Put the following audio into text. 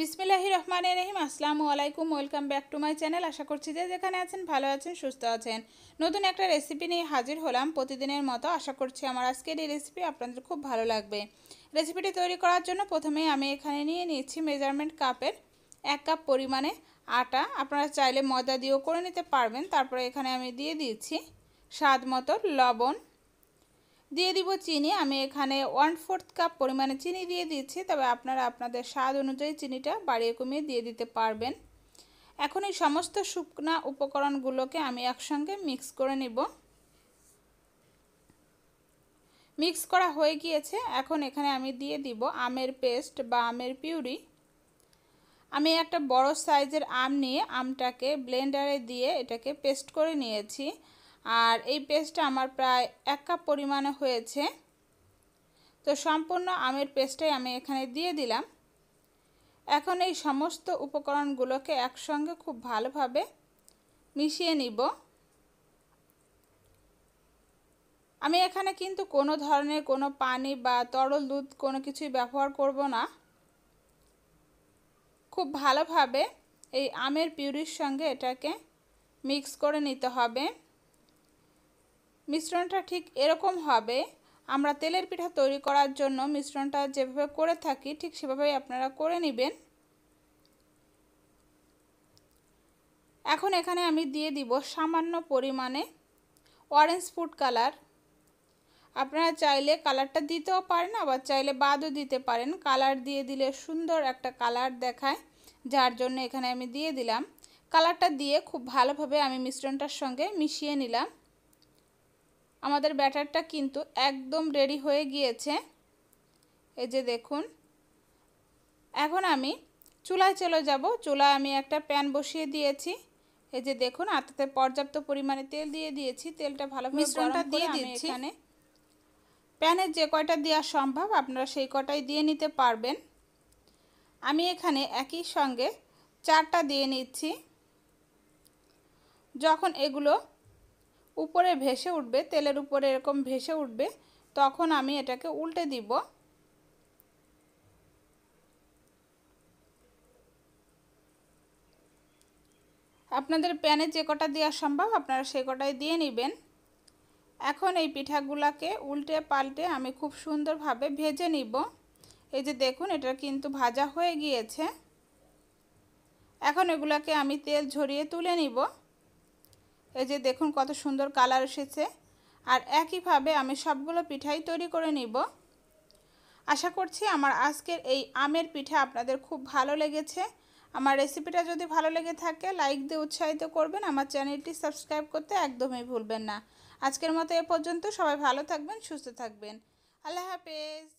বিসমিল্লাহি রহমানের রহিম আসসালামু আলাইকুম welcome back to my channel আশা করছি যে যেখানে আছেন ভালো আছেন সুস্থ আছেন নতুন একটা রেসিপি নিয়ে হাজির হলাম প্রতিদিনের মতো আশা করছি আমার আজকের এই রেসিপি আপনাদের খুব ভালো লাগবে রেসিপিটি তৈরি করার জন্য প্রথমে আমি এখানে নিয়ে নিয়েছি মেজারমেন্ট কাপের এক কাপ পরিমাণে আটা আপনারা চাইলে ময়দা দিয়েও করে নিতে পারবেন তারপরে এখানে আমি দিয়ে দিয়েছি স্বাদ মতো লবণ দিয়ে দিব চিনি আমি এখানে ওয়ান ফোর্থ কাপ পরিমাণে চিনি দিয়ে দিচ্ছি তবে আপনারা আপনাদের স্বাদ অনুযায়ী চিনিটা বাড়িয়ে কমিয়ে দিয়ে দিতে পারবেন এখন এই সমস্ত শুকনা উপকরণগুলোকে আমি একসঙ্গে মিক্স করে নেব মিক্স করা হয়ে গিয়েছে এখন এখানে আমি দিয়ে দিব আমের পেস্ট বা আমের পিউরি আমি একটা বড় সাইজের আম নিয়ে আমটাকে ব্লেন্ডারে দিয়ে এটাকে পেস্ট করে নিয়েছি আর এই পেস্টটা আমার প্রায় এক কাপ পরিমাণে হয়েছে তো সম্পূর্ণ আমের পেস্টটাই আমি এখানে দিয়ে দিলাম এখন এই সমস্ত উপকরণগুলোকে একসঙ্গে খুব ভালোভাবে মিশিয়ে নিব আমি এখানে কিন্তু কোনো ধরনের কোনো পানি বা তরল দুধ কোনো কিছুই ব্যবহার করব না খুব ভালোভাবে এই আমের পিউরির সঙ্গে এটাকে মিক্স করে নিতে হবে মিশ্রণটা ঠিক এরকম হবে আমরা তেলের পিঠা তৈরি করার জন্য মিশ্রণটা যেভাবে করে থাকি ঠিক সেভাবেই আপনারা করে নেবেন এখন এখানে আমি দিয়ে দিব সামান্য পরিমাণে অরেঞ্জ ফুড কালার আপনারা চাইলে কালারটা দিতেও পারেন আবার চাইলে বাদও দিতে পারেন কালার দিয়ে দিলে সুন্দর একটা কালার দেখায় যার জন্য এখানে আমি দিয়ে দিলাম কালারটা দিয়ে খুব ভালোভাবে আমি মিশ্রণটার সঙ্গে মিশিয়ে নিলাম আমাদের ব্যাটারটা কিন্তু একদম রেডি হয়ে গিয়েছে এই যে দেখুন এখন আমি চুলায় চলে যাব চুলায় আমি একটা প্যান বসিয়ে দিয়েছি এই যে দেখুন আতাতে পর্যাপ্ত পরিমাণে তেল দিয়ে দিয়েছি তেলটা ভালো মিশ্রণটা দিয়ে দিচ্ছি এখানে প্যানের যে কয়টা দেওয়া সম্ভব আপনারা সেই কটাই দিয়ে নিতে পারবেন আমি এখানে একই সঙ্গে চারটা দিয়ে নিচ্ছি যখন এগুলো উপরে ভেসে উঠবে তেলের উপরে এরকম ভেসে উঠবে তখন আমি এটাকে উল্টে দিব আপনাদের প্যানে যে কটা দেওয়া সম্ভব আপনারা সে কটাই দিয়ে নেবেন এখন এই পিঠাগুলাকে উল্টে পাল্টে আমি খুব সুন্দরভাবে ভেজে নিব এই যে দেখুন এটা কিন্তু ভাজা হয়ে গিয়েছে এখন এগুলাকে আমি তেল ঝরিয়ে তুলে নিব এই যে দেখুন কত সুন্দর কালার এসেছে আর একইভাবে আমি সবগুলো পিঠাই তৈরি করে নিব আশা করছি আমার আজকের এই আমের পিঠা আপনাদের খুব ভালো লেগেছে আমার রেসিপিটা যদি ভালো লেগে থাকে লাইক দিয়ে উৎসাহিত করবেন আমার চ্যানেলটি সাবস্ক্রাইব করতে একদমই ভুলবেন না আজকের মতো এ পর্যন্ত সবাই ভালো থাকবেন সুস্থ থাকবেন আল্লাহ হাফেজ